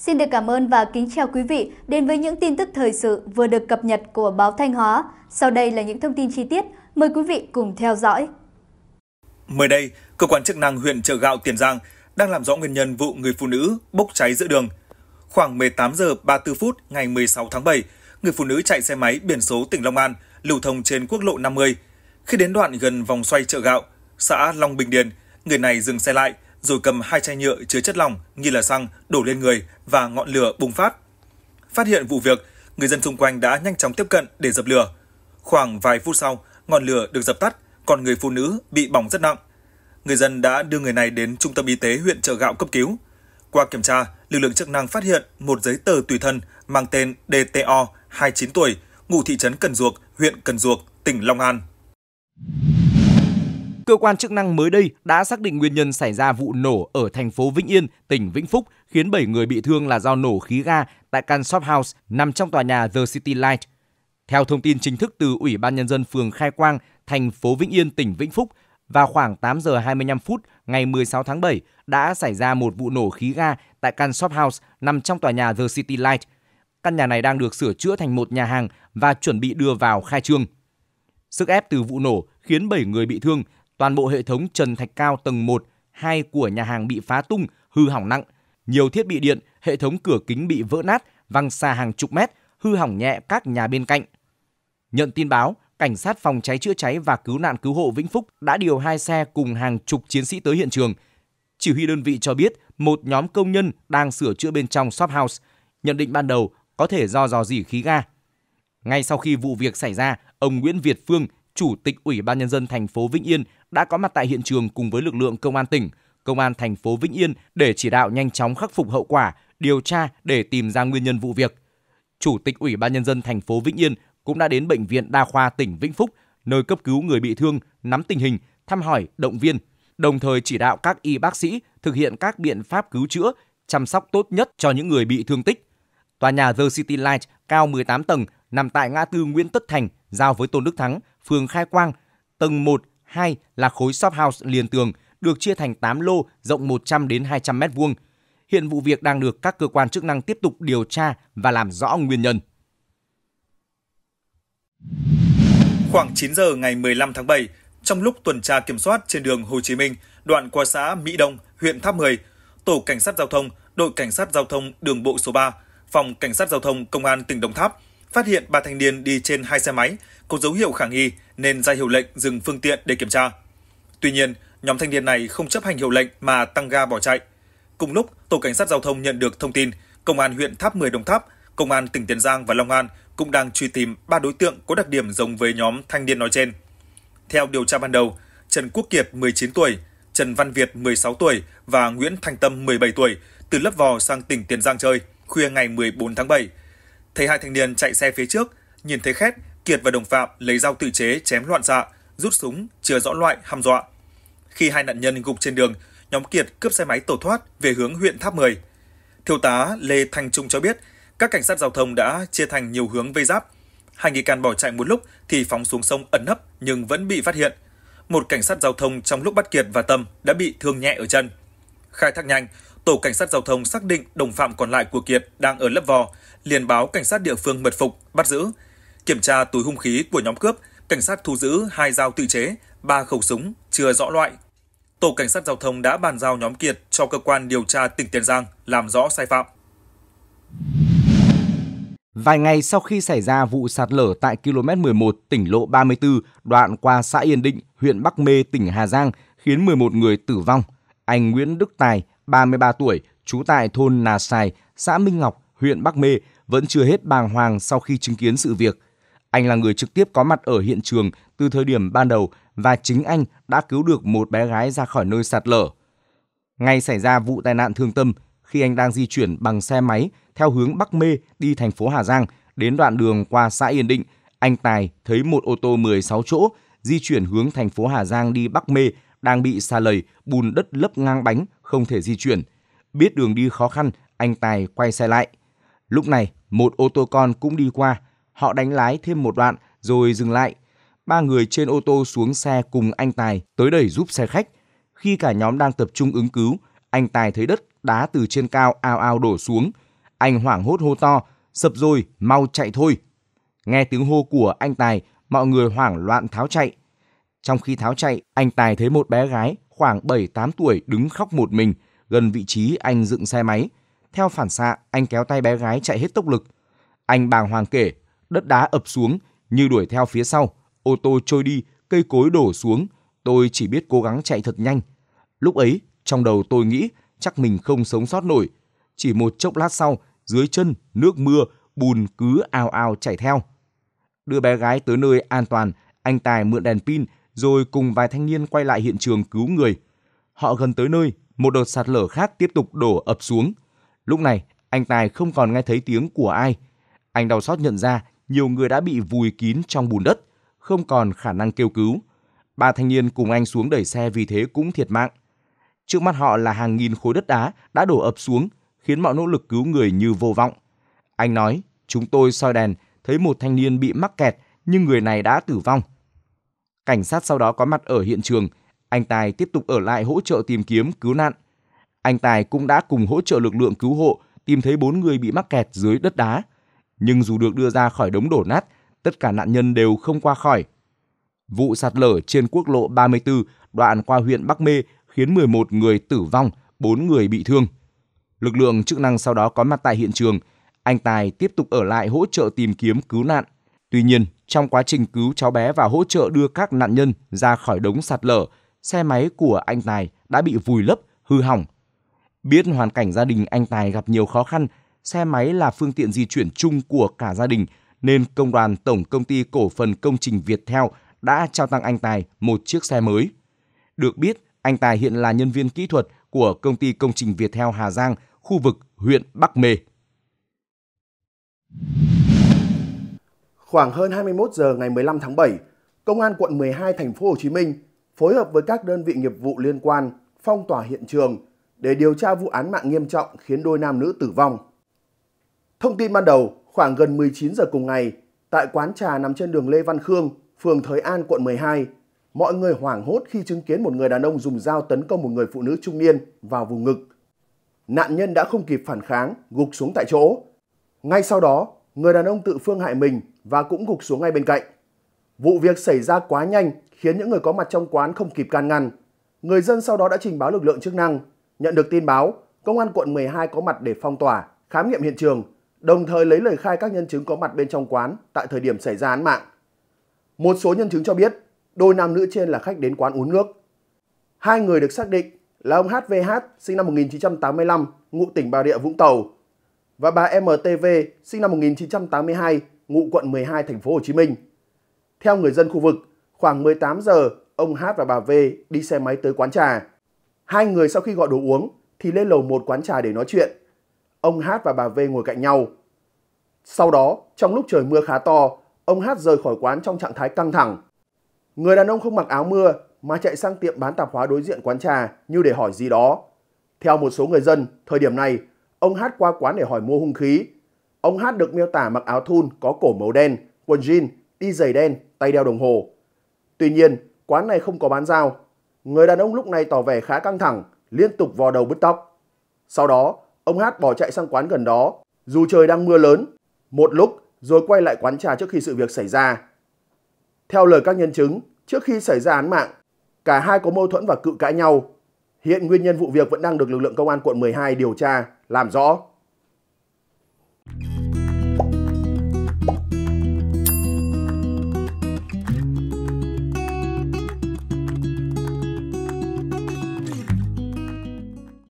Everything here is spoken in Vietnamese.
Xin được cảm ơn và kính chào quý vị đến với những tin tức thời sự vừa được cập nhật của báo Thanh Hóa. Sau đây là những thông tin chi tiết, mời quý vị cùng theo dõi. Mới đây, cơ quan chức năng huyện Chợ Gạo Tiền Giang đang làm rõ nguyên nhân vụ người phụ nữ bốc cháy giữa đường. Khoảng 18 giờ 34 phút ngày 16 tháng 7, người phụ nữ chạy xe máy biển số tỉnh Long An lưu thông trên quốc lộ 50. Khi đến đoạn gần vòng xoay Chợ Gạo, xã Long Bình Điền, người này dừng xe lại rồi cầm hai chai nhựa chứa chất lỏng nghi là xăng đổ lên người và ngọn lửa bùng phát. Phát hiện vụ việc, người dân xung quanh đã nhanh chóng tiếp cận để dập lửa. Khoảng vài phút sau, ngọn lửa được dập tắt, còn người phụ nữ bị bỏng rất nặng. Người dân đã đưa người này đến trung tâm y tế huyện Chợ Gạo cấp cứu. Qua kiểm tra, lực lượng chức năng phát hiện một giấy tờ tùy thân mang tên DTO, 29 tuổi, ngụ thị trấn Cần Duộc, huyện Cần Duộc, tỉnh Long An cơ quan chức năng mới đây đã xác định nguyên nhân xảy ra vụ nổ ở thành phố Vĩnh Yên, tỉnh Vĩnh Phúc, khiến 7 người bị thương là do nổ khí ga tại căn shop house nằm trong tòa nhà The City Light. Theo thông tin chính thức từ Ủy ban Nhân dân phường Khai Quang, thành phố Vĩnh Yên, tỉnh Vĩnh Phúc, vào khoảng 8 giờ 25 phút ngày 16 tháng 7 đã xảy ra một vụ nổ khí ga tại căn shop house nằm trong tòa nhà The City Light. Căn nhà này đang được sửa chữa thành một nhà hàng và chuẩn bị đưa vào khai trương. Sức ép từ vụ nổ khiến 7 người bị thương toàn bộ hệ thống trần thạch cao tầng 1, 2 của nhà hàng bị phá tung, hư hỏng nặng. Nhiều thiết bị điện, hệ thống cửa kính bị vỡ nát, văng xa hàng chục mét, hư hỏng nhẹ các nhà bên cạnh. Nhận tin báo, cảnh sát phòng cháy chữa cháy và cứu nạn cứu hộ Vĩnh Phúc đã điều hai xe cùng hàng chục chiến sĩ tới hiện trường. Chỉ huy đơn vị cho biết một nhóm công nhân đang sửa chữa bên trong shop house. Nhận định ban đầu có thể do dò dỉ khí ga. Ngay sau khi vụ việc xảy ra, ông Nguyễn Việt Phương, Chủ tịch Ủy ban nhân dân thành phố Vĩnh Yên đã có mặt tại hiện trường cùng với lực lượng công an tỉnh, công an thành phố Vĩnh Yên để chỉ đạo nhanh chóng khắc phục hậu quả, điều tra để tìm ra nguyên nhân vụ việc. Chủ tịch Ủy ban nhân dân thành phố Vĩnh Yên cũng đã đến bệnh viện đa khoa tỉnh Vĩnh Phúc nơi cấp cứu người bị thương, nắm tình hình, thăm hỏi, động viên, đồng thời chỉ đạo các y bác sĩ thực hiện các biện pháp cứu chữa, chăm sóc tốt nhất cho những người bị thương tích. Tòa nhà The City Light cao 18 tầng nằm tại ngã tư Nguyễn Tất Thành giao với Tôn Đức Thắng, phường Khai Quang, tầng 1, 2 là khối shop house liền tường, được chia thành 8 lô rộng 100 đến 200 mét vuông. Hiện vụ việc đang được các cơ quan chức năng tiếp tục điều tra và làm rõ nguyên nhân. Khoảng 9 giờ ngày 15 tháng 7, trong lúc tuần tra kiểm soát trên đường Hồ Chí Minh, đoạn qua xã Mỹ Đông, huyện Tháp 10, tổ cảnh sát giao thông, đội cảnh sát giao thông đường bộ số 3, phòng cảnh sát giao thông công an tỉnh Đồng Tháp phát hiện ba thanh niên đi trên hai xe máy có dấu hiệu khả nghi nên ra hiệu lệnh dừng phương tiện để kiểm tra. Tuy nhiên, nhóm thanh niên này không chấp hành hiệu lệnh mà tăng ga bỏ chạy. Cùng lúc, tổ cảnh sát giao thông nhận được thông tin, công an huyện Tháp 10 Đồng Tháp, công an tỉnh Tiền Giang và Long An cũng đang truy tìm ba đối tượng có đặc điểm giống với nhóm thanh niên nói trên. Theo điều tra ban đầu, Trần Quốc Kiệt 19 tuổi, Trần Văn Việt 16 tuổi và Nguyễn Thành Tâm 17 tuổi từ lớp Vò sang tỉnh Tiền Giang chơi khuya ngày 14 tháng 7 Thấy hai thanh niên chạy xe phía trước, nhìn thấy khét, Kiệt và đồng phạm lấy dao tự chế chém loạn xạ, rút súng, chưa rõ loại, hăm dọa. Khi hai nạn nhân gục trên đường, nhóm Kiệt cướp xe máy tẩu thoát về hướng huyện Tháp 10. Thiếu tá Lê Thanh Trung cho biết, các cảnh sát giao thông đã chia thành nhiều hướng vây giáp. Hai nghi can bỏ chạy một lúc thì phóng xuống sông ẩn nấp nhưng vẫn bị phát hiện. Một cảnh sát giao thông trong lúc bắt Kiệt và Tâm đã bị thương nhẹ ở chân. Khai thác nhanh, tổ cảnh sát giao thông xác định đồng phạm còn lại của Kiệt đang ở Lấp Vò, liền báo cảnh sát địa phương mật phục, bắt giữ. Kiểm tra túi hung khí của nhóm cướp, cảnh sát thu giữ hai dao tự chế, ba khẩu súng chưa rõ loại. Tổ cảnh sát giao thông đã bàn giao nhóm Kiệt cho cơ quan điều tra tỉnh Tiền Giang làm rõ sai phạm. Vài ngày sau khi xảy ra vụ sạt lở tại km 11 tỉnh lộ 34 đoạn qua xã Yên Định, huyện Bắc Mê, tỉnh Hà Giang khiến 11 người tử vong, anh Nguyễn Đức Tài, 33 tuổi, trú tại thôn Nà Sài, xã Minh Ngọc, huyện Bắc Mê, vẫn chưa hết bàng hoàng sau khi chứng kiến sự việc. Anh là người trực tiếp có mặt ở hiện trường từ thời điểm ban đầu và chính anh đã cứu được một bé gái ra khỏi nơi sạt lở. Ngay xảy ra vụ tai nạn thương tâm, khi anh đang di chuyển bằng xe máy theo hướng Bắc Mê đi thành phố Hà Giang, đến đoạn đường qua xã Yên Định, anh Tài thấy một ô tô 16 chỗ di chuyển hướng thành phố Hà Giang đi Bắc Mê đang bị xa lầy, bùn đất lấp ngang bánh không thể di chuyển. Biết đường đi khó khăn, anh Tài quay xe lại. Lúc này, một ô tô con cũng đi qua. Họ đánh lái thêm một đoạn rồi dừng lại. Ba người trên ô tô xuống xe cùng anh Tài tới đẩy giúp xe khách. Khi cả nhóm đang tập trung ứng cứu, anh Tài thấy đất đá từ trên cao ao ao đổ xuống. Anh hoảng hốt hô to, sập rồi, mau chạy thôi. Nghe tiếng hô của anh Tài, mọi người hoảng loạn tháo chạy. Trong khi tháo chạy, anh Tài thấy một bé gái khoảng 7-8 tuổi đứng khóc một mình, gần vị trí anh dựng xe máy. Theo phản xạ, anh kéo tay bé gái chạy hết tốc lực. Anh bàng hoàng kể, đất đá ập xuống, như đuổi theo phía sau, ô tô trôi đi, cây cối đổ xuống, tôi chỉ biết cố gắng chạy thật nhanh. Lúc ấy, trong đầu tôi nghĩ chắc mình không sống sót nổi. Chỉ một chốc lát sau, dưới chân, nước mưa, bùn cứ ao ao chảy theo. Đưa bé gái tới nơi an toàn, anh Tài mượn đèn pin rồi cùng vài thanh niên quay lại hiện trường cứu người. Họ gần tới nơi, một đợt sạt lở khác tiếp tục đổ ập xuống. Lúc này, anh Tài không còn nghe thấy tiếng của ai. Anh đau xót nhận ra nhiều người đã bị vùi kín trong bùn đất, không còn khả năng kêu cứu. Ba thanh niên cùng anh xuống đẩy xe vì thế cũng thiệt mạng. Trước mắt họ là hàng nghìn khối đất đá đã đổ ập xuống, khiến mọi nỗ lực cứu người như vô vọng. Anh nói, chúng tôi soi đèn, thấy một thanh niên bị mắc kẹt, nhưng người này đã tử vong. Cảnh sát sau đó có mặt ở hiện trường, anh Tài tiếp tục ở lại hỗ trợ tìm kiếm cứu nạn. Anh Tài cũng đã cùng hỗ trợ lực lượng cứu hộ tìm thấy 4 người bị mắc kẹt dưới đất đá. Nhưng dù được đưa ra khỏi đống đổ nát, tất cả nạn nhân đều không qua khỏi. Vụ sạt lở trên quốc lộ 34 đoạn qua huyện Bắc Mê khiến 11 người tử vong, 4 người bị thương. Lực lượng chức năng sau đó có mặt tại hiện trường. Anh Tài tiếp tục ở lại hỗ trợ tìm kiếm cứu nạn. Tuy nhiên, trong quá trình cứu cháu bé và hỗ trợ đưa các nạn nhân ra khỏi đống sạt lở, xe máy của anh Tài đã bị vùi lấp, hư hỏng. Biết hoàn cảnh gia đình anh Tài gặp nhiều khó khăn, xe máy là phương tiện di chuyển chung của cả gia đình, nên công đoàn Tổng Công ty Cổ phần Công trình Việt Theo đã trao tặng anh Tài một chiếc xe mới. Được biết, anh Tài hiện là nhân viên kỹ thuật của Công ty Công trình Việt Theo Hà Giang, khu vực huyện Bắc Mê. Khoảng hơn 21 giờ ngày 15 tháng 7, Công an quận 12 thành phố Hồ Chí Minh phối hợp với các đơn vị nghiệp vụ liên quan phong tỏa hiện trường để điều tra vụ án mạng nghiêm trọng khiến đôi nam nữ tử vong. Thông tin ban đầu, khoảng gần 19 giờ cùng ngày, tại quán trà nằm trên đường Lê Văn Khương, phường Thới An, quận 12, mọi người hoảng hốt khi chứng kiến một người đàn ông dùng dao tấn công một người phụ nữ trung niên vào vùng ngực. Nạn nhân đã không kịp phản kháng, gục xuống tại chỗ. Ngay sau đó, người đàn ông tự phương hại mình và cũng gục xuống ngay bên cạnh. Vụ việc xảy ra quá nhanh khiến những người có mặt trong quán không kịp can ngăn. Người dân sau đó đã trình báo lực lượng chức năng. Nhận được tin báo, công an quận 12 có mặt để phong tỏa, khám nghiệm hiện trường, đồng thời lấy lời khai các nhân chứng có mặt bên trong quán tại thời điểm xảy ra án mạng. Một số nhân chứng cho biết, đôi nam nữ trên là khách đến quán uống nước. Hai người được xác định là ông HVH sinh năm 1985, ngụ tỉnh Bà Rịa Vũng Tàu và bà MTV sinh năm 1982, ngụ quận 12 thành phố Hồ Chí Minh. Theo người dân khu vực, khoảng 18 giờ, ông Hát và bà V đi xe máy tới quán trà. Hai người sau khi gọi đồ uống thì lên lầu một quán trà để nói chuyện. Ông Hát và bà V ngồi cạnh nhau. Sau đó, trong lúc trời mưa khá to, ông Hát rời khỏi quán trong trạng thái căng thẳng. Người đàn ông không mặc áo mưa mà chạy sang tiệm bán tạp hóa đối diện quán trà như để hỏi gì đó. Theo một số người dân, thời điểm này, ông Hát qua quán để hỏi mua hung khí Ông Hát được miêu tả mặc áo thun có cổ màu đen, quần jean, đi giày đen, tay đeo đồng hồ. Tuy nhiên, quán này không có bán dao. Người đàn ông lúc này tỏ vẻ khá căng thẳng, liên tục vò đầu bứt tóc. Sau đó, ông Hát bỏ chạy sang quán gần đó, dù trời đang mưa lớn. Một lúc, rồi quay lại quán trà trước khi sự việc xảy ra. Theo lời các nhân chứng, trước khi xảy ra án mạng, cả hai có mâu thuẫn và cự cãi nhau. Hiện nguyên nhân vụ việc vẫn đang được lực lượng công an quận 12 điều tra, làm rõ.